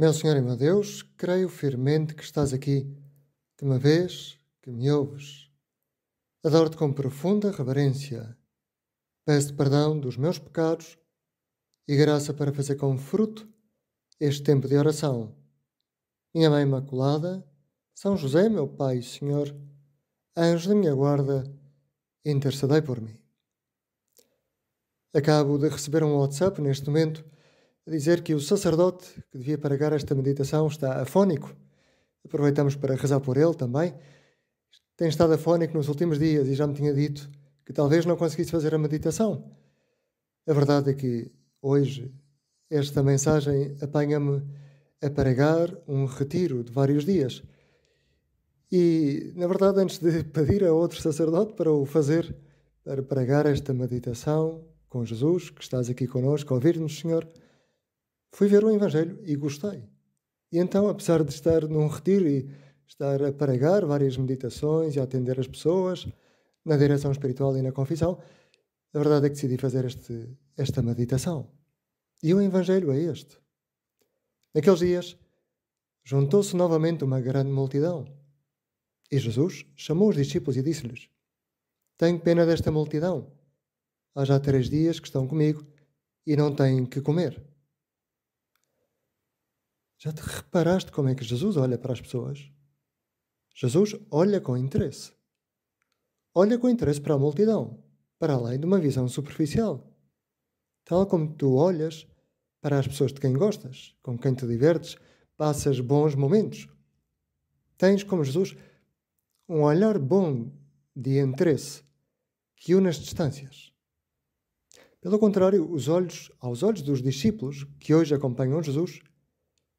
Meu Senhor e meu Deus, creio firmemente que estás aqui, de uma vez que me ouves. Adoro-te com profunda reverência. Peço perdão dos meus pecados e graça para fazer com fruto este tempo de oração. Minha Mãe Imaculada, São José, meu Pai e Senhor, anjo da minha guarda, intercedei por mim. Acabo de receber um WhatsApp neste momento a dizer que o sacerdote que devia pregar esta meditação está afónico. Aproveitamos para rezar por ele também. Tem estado afónico nos últimos dias e já me tinha dito que talvez não conseguisse fazer a meditação. A verdade é que hoje esta mensagem apanha-me a pregar um retiro de vários dias. E, na verdade, antes de pedir a outro sacerdote para o fazer, para pregar esta meditação com Jesus, que estás aqui conosco, a ouvir-nos, Senhor, fui ver o Evangelho e gostei. E então, apesar de estar num retiro e estar a pregar várias meditações e a atender as pessoas na direção espiritual e na confissão, a verdade é que decidi fazer este, esta meditação. E o Evangelho é este. Naqueles dias, juntou-se novamente uma grande multidão. E Jesus chamou os discípulos e disse-lhes: Tenho pena desta multidão. Há já três dias que estão comigo e não têm que comer. Já te reparaste como é que Jesus olha para as pessoas? Jesus olha com interesse. Olha com interesse para a multidão, para além de uma visão superficial. Tal como tu olhas para as pessoas de quem gostas, com quem te divertes, passas bons momentos. Tens, como Jesus, um olhar bom de interesse que une as distâncias. Pelo contrário, os olhos, aos olhos dos discípulos que hoje acompanham Jesus,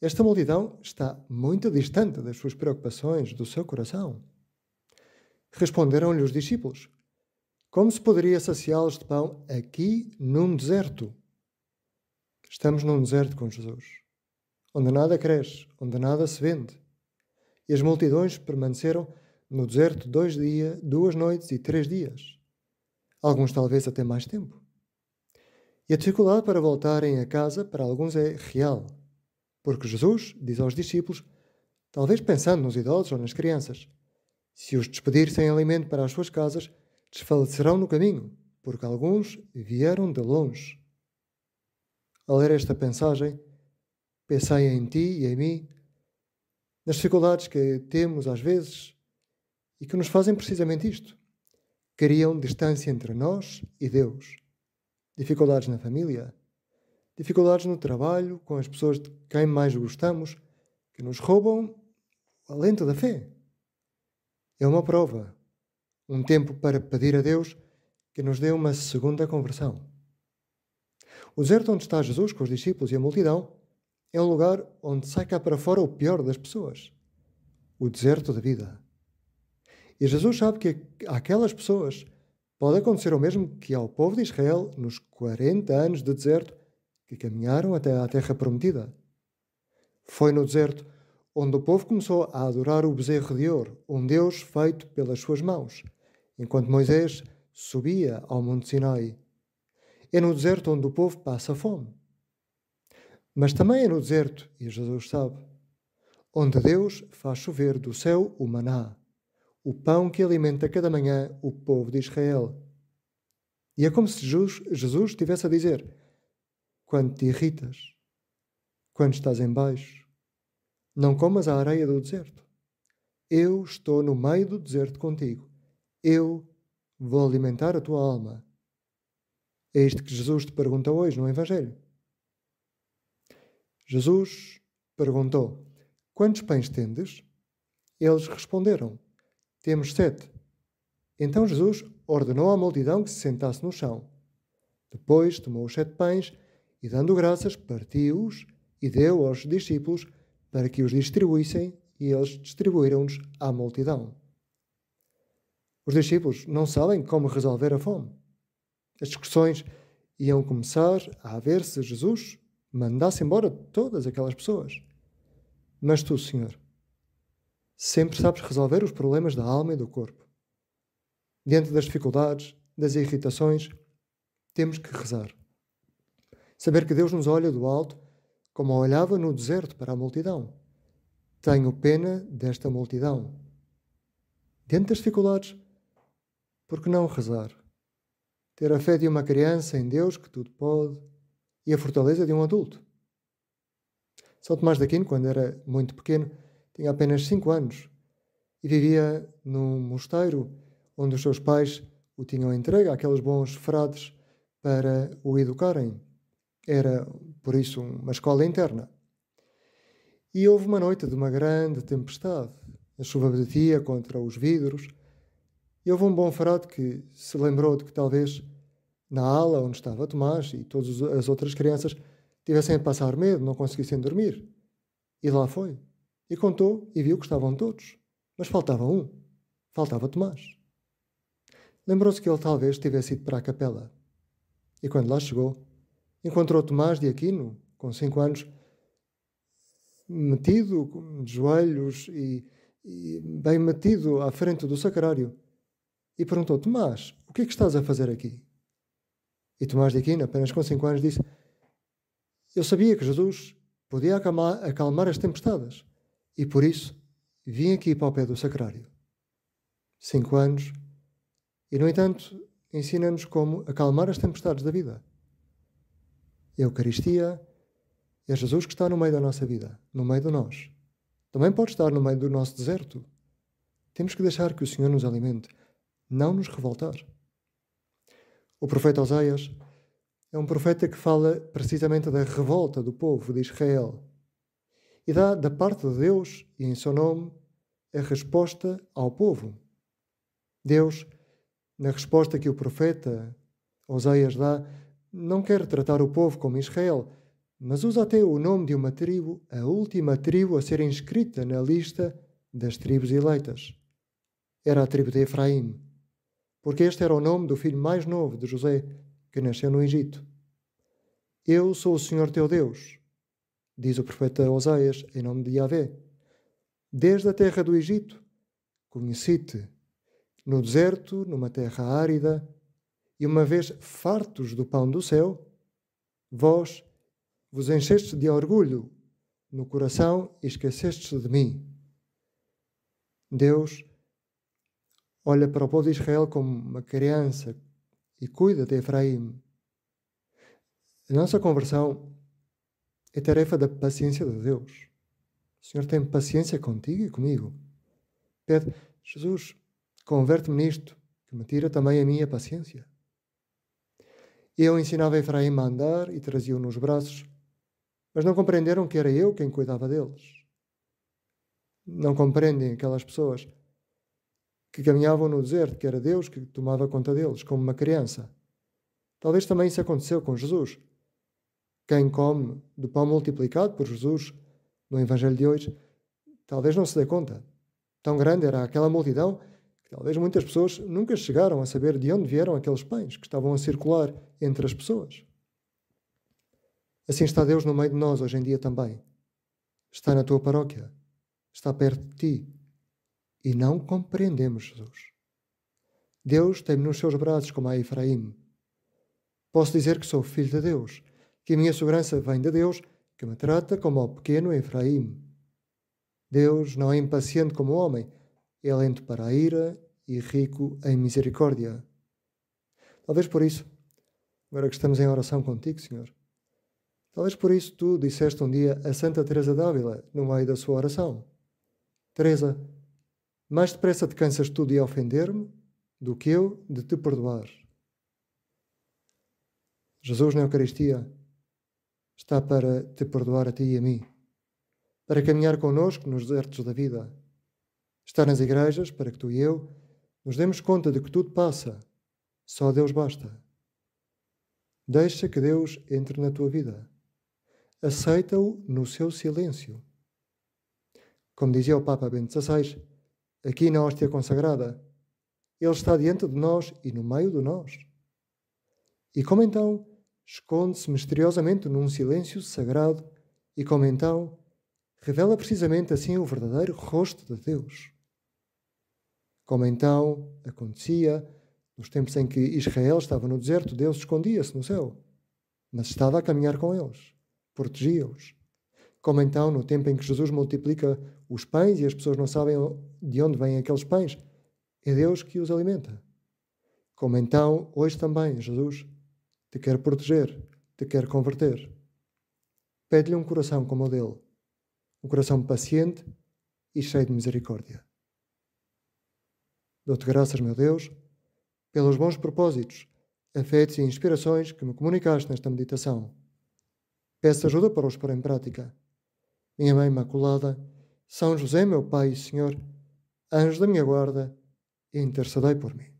esta multidão está muito distante das suas preocupações, do seu coração. Responderam-lhe os discípulos: Como se poderia saciá-los de pão aqui num deserto? Estamos num deserto com Jesus, onde nada cresce, onde nada se vende. E as multidões permaneceram no deserto dois dias, duas noites e três dias. Alguns talvez até mais tempo. E a dificuldade para voltarem a casa para alguns é real. Porque Jesus diz aos discípulos, talvez pensando nos idosos ou nas crianças: Se os despedir sem alimento para as suas casas, desfalecerão no caminho, porque alguns vieram de longe. Ao ler esta mensagem, pensei em ti e em mim, nas dificuldades que temos às vezes e que nos fazem precisamente isto. Criam distância entre nós e Deus. Dificuldades na família, dificuldades no trabalho, com as pessoas de quem mais gostamos, que nos roubam o alento da fé. É uma prova, um tempo para pedir a Deus que nos dê uma segunda conversão. O deserto onde está Jesus com os discípulos e a multidão é um lugar onde sai cá para fora o pior das pessoas o deserto da vida. E Jesus sabe que àquelas pessoas pode acontecer o mesmo que ao povo de Israel nos 40 anos de deserto que caminharam até à Terra Prometida. Foi no deserto onde o povo começou a adorar o bezerro de ouro, um Deus feito pelas suas mãos, enquanto Moisés subia ao Monte Sinai. É no deserto onde o povo passa fome. Mas também é no deserto, e Jesus sabe, onde Deus faz chover do céu o maná, o pão que alimenta cada manhã o povo de Israel. E é como se Jesus, Jesus estivesse a dizer: quando te irritas, quando estás em baixo. Não comas a areia do deserto. Eu estou no meio do deserto contigo. Eu vou alimentar a tua alma. É isto que Jesus te pergunta hoje no Evangelho. Jesus perguntou: Quantos pães tendes? Eles responderam: Temos sete. Então Jesus ordenou à multidão que se sentasse no chão. Depois tomou os sete pães e, dando graças, partiu-os e deu aos discípulos para que os distribuíssem, e eles distribuíram-nos à multidão. Os discípulos não sabem como resolver a fome. As discussões iam começar a haver se Jesus mandasse embora todas aquelas pessoas. Mas tu, Senhor, sempre sabes resolver os problemas da alma e do corpo. Diante das dificuldades, das irritações, temos que rezar. Saber que Deus nos olha do alto, como olhava no deserto para a multidão. Tenho pena desta multidão. Dentro das dificuldades, por que não rezar? Ter a fé de uma criança em Deus que tudo pode e a fortaleza de um adulto. São Tomás de Aquino, quando era muito pequeno, tinha apenas cinco anos e vivia num mosteiro onde os seus pais o tinham entregue àqueles bons frades para o educarem. Era, por isso, uma escola interna. E houve uma noite de uma grande tempestade. A chuva batia contra os vidros. E houve um bom frade que se lembrou de que talvez na ala onde estava Tomás e todas as outras crianças tivessem a passar medo, não conseguissem dormir. E lá foi. E contou e viu que estavam todos. Mas faltava um. Faltava Tomás. Lembrou-se que ele talvez tivesse ido para a capela. E quando lá chegou, Encontrou Tomás de Aquino, com cinco anos, metido de joelhos e, e bem metido à frente do sacrário, e perguntou: Tomás, o que é que estás a fazer aqui? E Tomás de Aquino, apenas com cinco anos, disse: Eu sabia que Jesus podia acalmar, acalmar as tempestades e por isso vim aqui para o pé do sacrário. Cinco anos, e no entanto, ensina-nos como acalmar as tempestades da vida a Eucaristia é Jesus que está no meio da nossa vida, no meio de nós. Também pode estar no meio do nosso deserto. Temos que deixar que o Senhor nos alimente, não nos revoltar. O profeta Oséias é um profeta que fala precisamente da revolta do povo de Israel e dá da parte de Deus e em seu nome a resposta ao povo. Deus, na resposta que o profeta Oséias dá, não quer tratar o povo como Israel, mas usa até o nome de uma tribo, a última tribo a ser inscrita na lista das tribos eleitas. Era a tribo de Efraim, porque este era o nome do filho mais novo de José, que nasceu no Egito. Eu sou o Senhor teu Deus, diz o profeta Oséias em nome de Yahvé. Desde a terra do Egito, conheci-te. No deserto, numa terra árida, e uma vez fartos do pão do céu, vós vos encheste de orgulho no coração e esquecestes de mim. Deus olha para o povo de Israel como uma criança e cuida de Efraim. A nossa conversão é tarefa da paciência de Deus. O Senhor tem paciência contigo e comigo. Pede, Jesus, converte-me nisto, que me tira também a minha paciência. Eu ensinava Efraim a andar e trazia-o nos braços, mas não compreenderam que era eu quem cuidava deles. Não compreendem aquelas pessoas que caminhavam no deserto, que era Deus que tomava conta deles, como uma criança. Talvez também isso aconteceu com Jesus. Quem come do pão multiplicado por Jesus no Evangelho de hoje, talvez não se dê conta. Tão grande era aquela multidão Talvez muitas pessoas nunca chegaram a saber de onde vieram aqueles pães que estavam a circular entre as pessoas. Assim está Deus no meio de nós hoje em dia também. Está na tua paróquia, está perto de ti e não compreendemos Jesus. Deus tem-me nos seus braços como a Efraim. Posso dizer que sou filho de Deus, que a minha segurança vem de Deus, que me trata como ao pequeno Efraim. Deus não é impaciente como o homem, é lento para a ira e rico em misericórdia. Talvez por isso, agora que estamos em oração contigo, Senhor, talvez por isso tu disseste um dia a Santa Teresa d'Ávila no meio da sua oração: Teresa, mais depressa te cansas tu de ofender-me do que eu de te perdoar. Jesus na Eucaristia está para te perdoar a ti e a mim, para caminhar connosco nos desertos da vida estar nas igrejas para que tu e eu nos demos conta de que tudo passa, só Deus basta. Deixa que Deus entre na tua vida. Aceita-o no seu silêncio. Como dizia o Papa Bento XVI, aqui na hóstia consagrada, ele está diante de nós e no meio de nós. E como então esconde-se misteriosamente num silêncio sagrado, e como então revela precisamente assim o verdadeiro rosto de Deus como então acontecia nos tempos em que Israel estava no deserto, Deus escondia-se no céu, mas estava a caminhar com eles, protegia-os. Como então no tempo em que Jesus multiplica os pães e as pessoas não sabem de onde vêm aqueles pães, é Deus que os alimenta. Como então hoje também Jesus te quer proteger, te quer converter. Pede-lhe um coração como o dele, um coração paciente e cheio de misericórdia. Dou-te graças, meu Deus, pelos bons propósitos, afetos e inspirações que me comunicaste nesta meditação. Peço ajuda para os pôr em prática. Minha Mãe Imaculada, São José, meu Pai e Senhor, anjo da minha guarda, intercedei por mim.